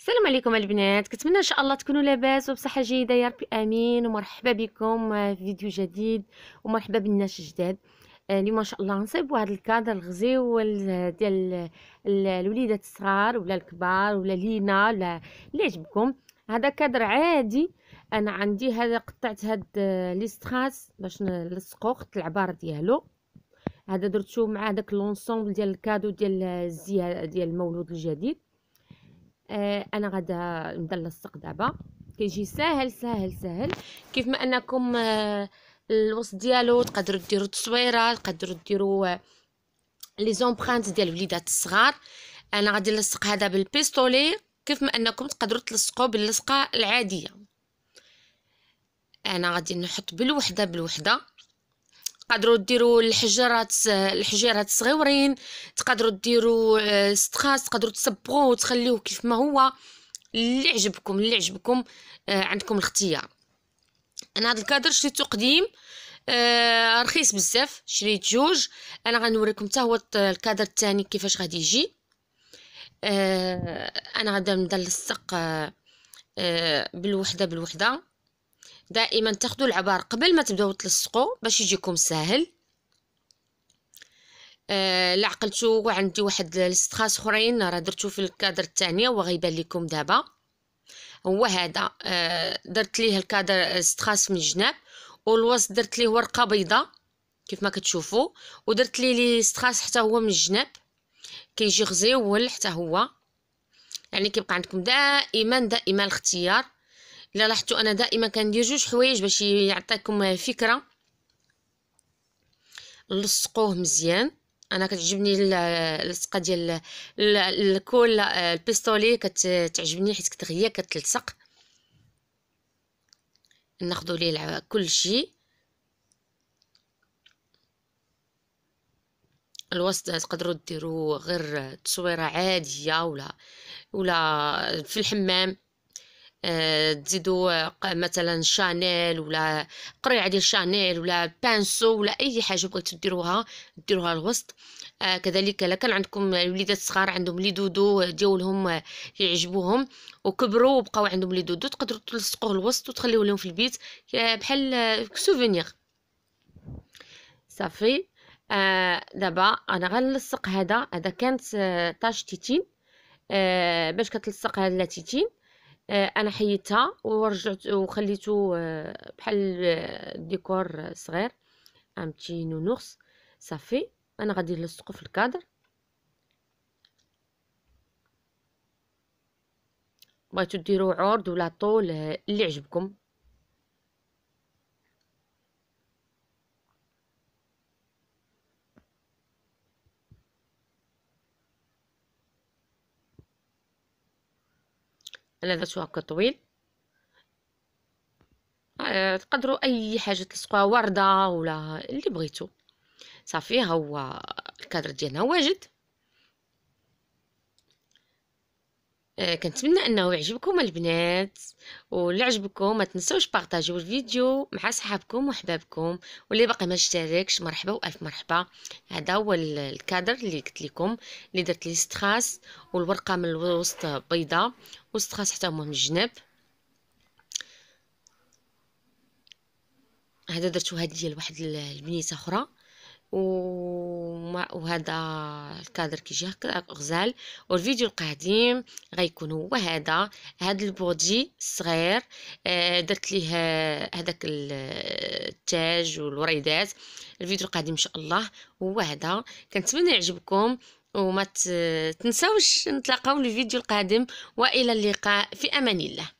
السلام عليكم البنات كنتمنى ان شاء الله تكونوا لاباس وبصحه جيده يا ربي امين ومرحبا بكم آه، في فيديو جديد ومرحبا بالناس الجداد آه، اليوم ان شاء الله نصيبوا هذا الكادر الغزيو ديال الوليدات الصغار ولا الكبار ولا لينا ولا اللي عجبكم هذا كادر عادي انا عندي هذا قطعت هاد آه، لي ستراس باش نلصقو خدت العبار ديالو هذا درتو مع داك لونسومبل ديال الكادو ديال الزياده ديال المولود الجديد آه انا غادا نلصق دابا كيجي ساهل ساهل ساهل كيف ما انكم آه الوصف ديالو تقدروا ديروا تصويره تقدروا ديروا آه، لي زومبرانت ديال الوليدات الصغار انا غادي نلصق هذا بالبيستولي كيف ما انكم تقدروا تلصقوا باللصقه العاديه انا غادي نحط بالوحده بالوحده تقدروا ديروا الحجرات الحجيرات صغيورين تقدروا ديروا آه، ستخاس تقدروا تصبغوه وتخليوه كيف ما هو اللي عجبكم اللي عجبكم آه، عندكم الاختيار انا هذا الكادر شريته قديم آه رخيص بزاف شريت جوج انا غنوريكم حتى هو الكادر الثاني كيفاش غادي يجي آه انا غادي نبدا نلصق آه،, آه بالوحده بالوحده دائما تاخذوا العبار قبل ما تبداو تلصقوا باش يجيكم ساهل آه، لا عقلتو وعندي واحد الاستخاص اخرين راه درتو في الكادر الثانيه وغيبان لكم دابا هو هذا آه درت ليه الكادر استخاص من الجناب والوسط درت ليه ورقه بيضاء كيف ما كتشوفوا ودرت ليه لي استخاص حتى هو من الجناب كيجي غزيول حتى هو يعني كيبقى عندكم دائما دائما الاختيار الا لاحظتوا انا دائما كندير جوج حوايج باش يعطيكم فكره لصقوه مزيان انا كتعجبني اللصقه ديال الكول البيستولي كتعجبني حيت كتغيا كتلصق ناخذوا ليه كل شيء الوسط تقدروا ديروا غير تصويره عاديه ولا ولا في الحمام آه، تزيدوا آه، مثلا شانيل ولا قريعه ديال شانيل ولا بانسو ولا اي حاجه بغيتو ديروها ديروها الوسط آه، كذلك الا كان عندكم وليدات صغار عندهم لي دودو ديالهم يعجبوهم وكبروا وبقاو عندهم لي دودو تقدروا تلصقوه الوسط وتخليوه لهم في البيت بحال سوفينير صافي دابا انا غنلصق هذا هذا كانت طاج تيتين باش كتلصق هاد لا تيتين آه، انا حيدتها ورجعت وخليته آه، بحال آه، ديكور صغير ان بتي نونورس صافي انا غادي نلصقو في الكادر بغيتو ديروا عرض ولا طول اللي عجبكم هكا طويل آه، تقدروا اي حاجه تلصقوها ورده ولا اللي بغيتو صافي ها هو الكادر ديالنا واجد آه، كنتمنى انه يعجبكم البنات واللي عجبكم ما تنسوش بارطاجيو الفيديو مع صحابكم وحبابكم واللي باقي ما اشتركش مرحبا والف مرحبا هذا هو الكادر اللي قلت لكم اللي درت لي ستراس والورقه من الوسط بيضاء وستراس حتى هما من الجنب هذا درتو هاد ديال واحد البنيته اخرى وهذا الكادر كيجي هكا غزال والفيديو القادم غيكون هو هذا هذا البودي الصغير آه، درت ليه آه، هذاك آه، التاج والوريدات الفيديو القادم ان شاء الله هو هذا كنتمنى يعجبكم وما تنساوش نتلاقاو الفيديو القادم والى اللقاء في امان الله